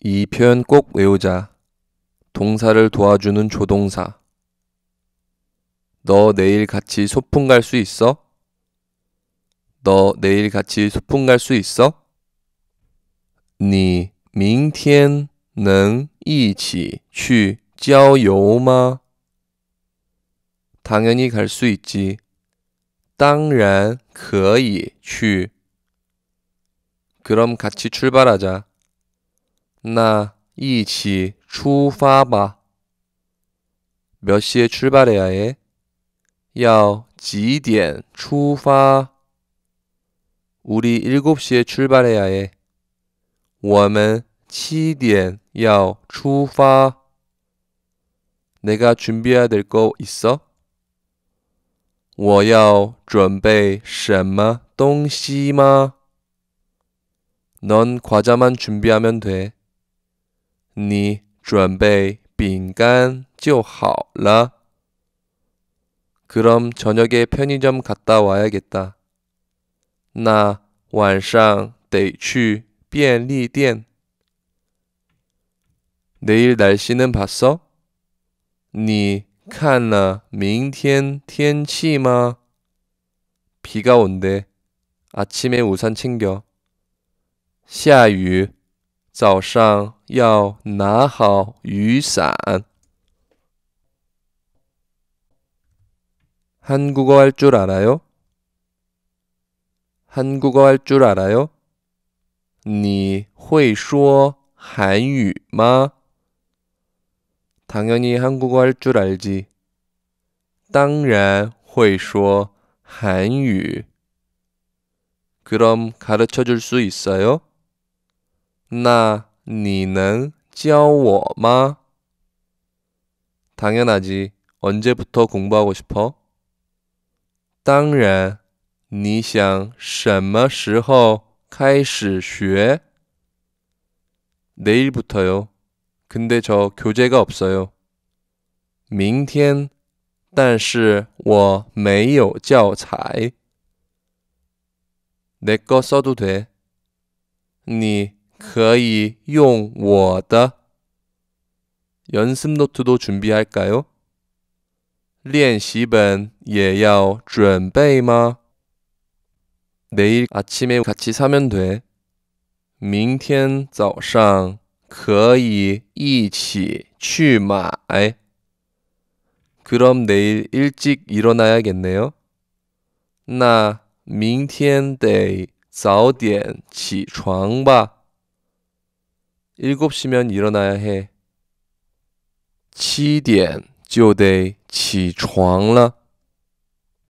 이 표현 꼭 외우자. 동사를 도와주는 조동사. 너 내일 같이 소풍 갈 수 있어? 너 내일 같이 소풍 갈 수 있어? 你明天能一起去郊요마 당연히 갈 수 있지. 当然可以去. 그럼 같이 출발하자. 나, 一起출발吧몇 시에 출발해야 해? 要几点 출발? 우리 7시에 출발해야 해. 我们7点要 출발. 내가 준비해야 될 거 있어? 我要准备什么东西吗？넌 과자만 준비하면 돼. 你准备饼干就好了。 그럼 저녁에 편의점 갔다 와야겠다. 나晚上 得去便利店. 내일 날씨는 봤어? 你看了明天天气吗? 비가 온대. 아침에 우산 챙겨. 下雨，早上要拿好雨伞。 한국어 할 줄 알아요? 한국어 할 줄 알아요? 你会说韩语吗? 당연히 한국어 할 줄 알지. 当然会说韩语. 그럼 가르쳐 줄 수 있어요? 나你能教我吗 당연하지. 언제부터 공부하고 싶어? 当然.你想什么时候开始学? 내일부터요. 근데 저 교재가 없어요. 明天.但是我没有教材.내 거 써도 돼. 你可以用我的 연습 노트도 준비할까요? 练习本 예요 准备吗? 내일 아침에 같이 사면 돼. 明天早上可以一起去买. 그럼 내일 일찍 일어나야겠네요. 나明天得早点起床吧. 7시면 일어나야 해. 7点就得起床了。